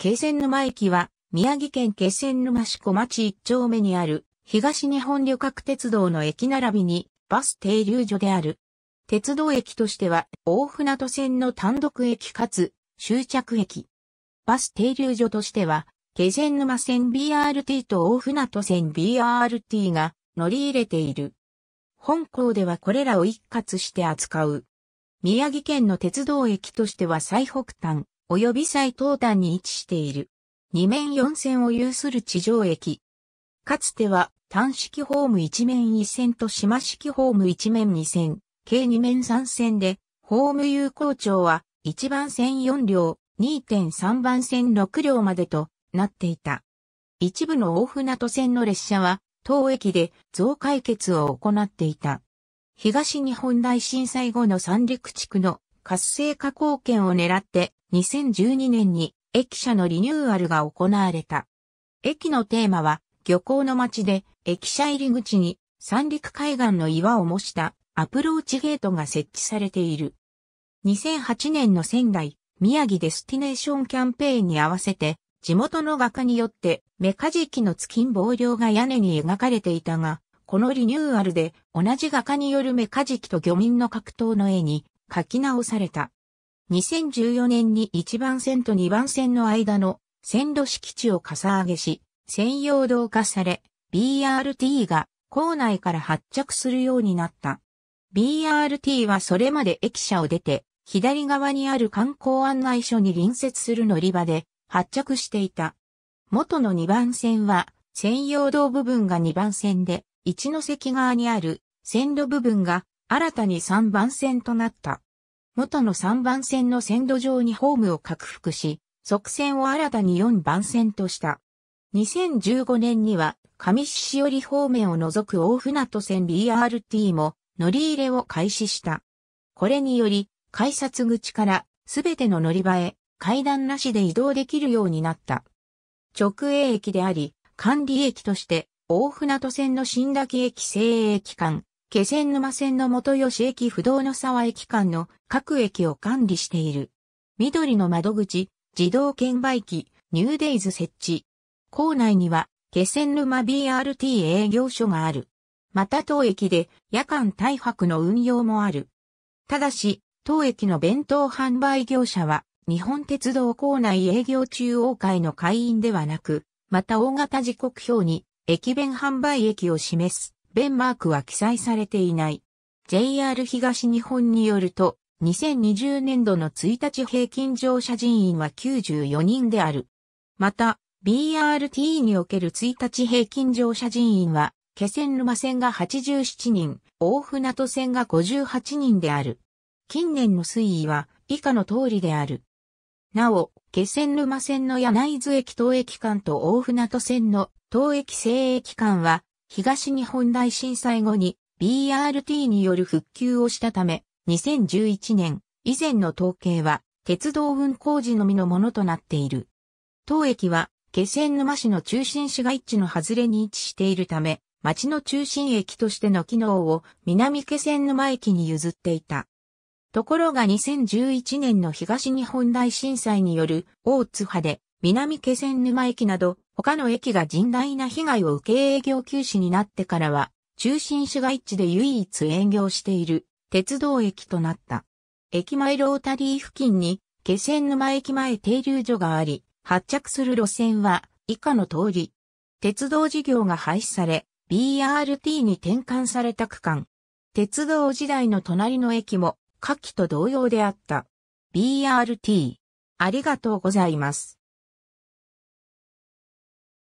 気仙沼駅は、宮城県気仙沼市小町一丁目にある、東日本旅客鉄道の駅並びに、バス停留所である。鉄道駅としては、大船渡線の単独駅かつ、終着駅。バス停留所としては、気仙沼線 BRT と大船渡線 BRT が乗り入れている。本校ではこれらを一括して扱う。宮城県の鉄道駅としては最北端、及び最東端に位置している。二面四線を有する地上駅。かつては単式ホーム一面一線と島式ホーム一面二線、計二面三線で、ホーム有効長は一番線四両、2.3番線六両までとなっていた。一部の大船渡線の列車は、当駅で増解決を行っていた。東日本大震災後の三陸地区の活性化貢献を狙って2012年に駅舎のリニューアルが行われた。駅のテーマは漁港の街で駅舎入り口に三陸海岸の岩を模したアプローチゲートが設置されている。2008年の仙台宮城デスティネーションキャンペーンに合わせて地元の画家によってメカジキの月キン棒漁が屋根に描かれていたが、このリニューアルで同じ画家によるメカジキと漁民の格闘の絵に書き直された。2014年に1番線と2番線の間の線路敷地をかさ上げし、専用道化され、BRT が構内から発着するようになった。BRT はそれまで駅舎を出て、左側にある観光案内所に隣接する乗り場で発着していた。元の2番線は、専用道部分が2番線で、一ノ関側にある線路部分が新たに3番線となった。元の3番線の線路上にホームを拡幅し、側線を新たに4番線とした。2015年には、上市り方面を除く大船渡線 BRT も乗り入れを開始した。これにより、改札口からすべての乗り場へ階段なしで移動できるようになった。直営駅であり、管理駅として大船渡線の新滝駅西営駅間、気仙沼線の元吉駅不動の沢駅間の各駅を管理している。緑の窓口、自動券売機、ニューデイズ設置。構内には、気仙沼 BRT 営業所がある。また当駅で夜間大泊の運用もある。ただし、当駅の弁当販売業者は、日本鉄道構内営業中央会の会員ではなく、また大型時刻表に駅弁販売駅を示す。ベンマークは記載されていない。JR 東日本によると、2020年度の1日平均乗車人員は94人である。また、BRT における1日平均乗車人員は、気仙沼線が87人、大船渡線が58人である。近年の推移は以下の通りである。なお、気仙沼線の柳津駅東駅間と大船渡線の東駅西駅間は東日本大震災後に BRT による復旧をしたため、2011年以前の統計は鉄道運行時のみのものとなっている。当駅は気仙沼市の中心市街地の外れに位置しているため、町の中心駅としての機能を南気仙沼駅に譲っていた。ところが2011年の東日本大震災による大津波で南気仙沼駅など、他の駅が甚大な被害を受け営業休止になってからは、中心市街地で唯一営業している鉄道駅となった。駅前ロータリー付近に気仙沼駅前停留所があり、発着する路線は以下の通り。鉄道事業が廃止され、BRT に転換された区間。鉄道時代の隣の駅も下記と同様であった。BRT。ありがとうございます。